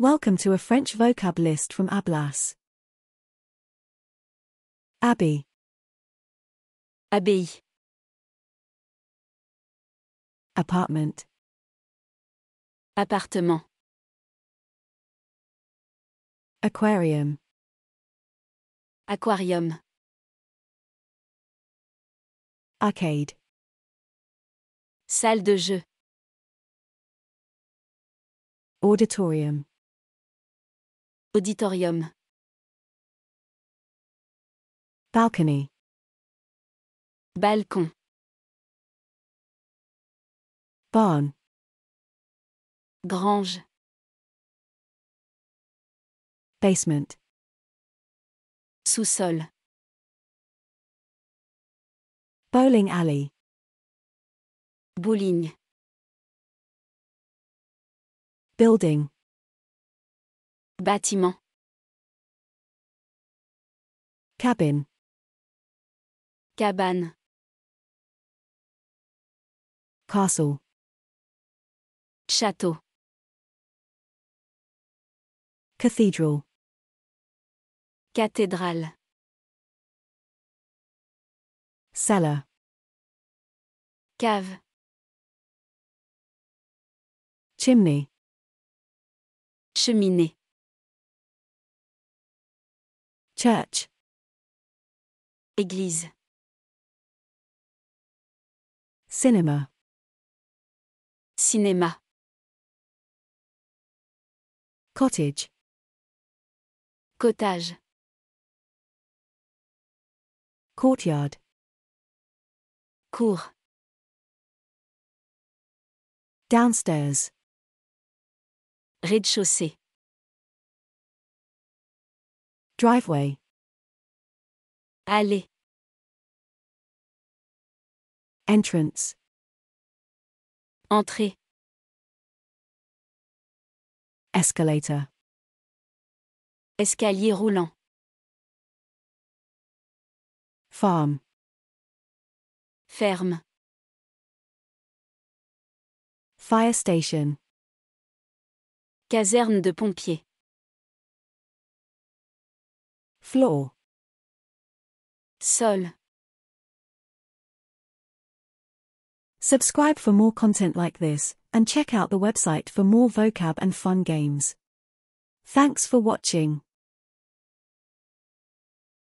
Welcome to a French vocab list from Ablas. Abbey. Abbey. Apartment. Appartement. Aquarium. Aquarium. Arcade. Salle de jeu. Auditorium. Auditorium. Balcony. Balcon. Barn. Grange. Basement. Sous-sol. Bowling alley. Bowling. Building. Bâtiment. Cabine. Cabane. Castle. Château. Cathedral. Cathédrale. Cellar. Cave. Chimney. Cheminée. Church. Église. Cinema. Cinéma. Cottage. Cottage. Courtyard. Cour. Downstairs. Rez-de-chaussée. Driveway. aller, Entrance. Entrée. Escalator. Escalier roulant. Farm. Ferme. Fire station. Caserne de pompiers. Floor. Sol. Subscribe for more content like this, and check out the website for more vocab and fun games. Thanks for watching.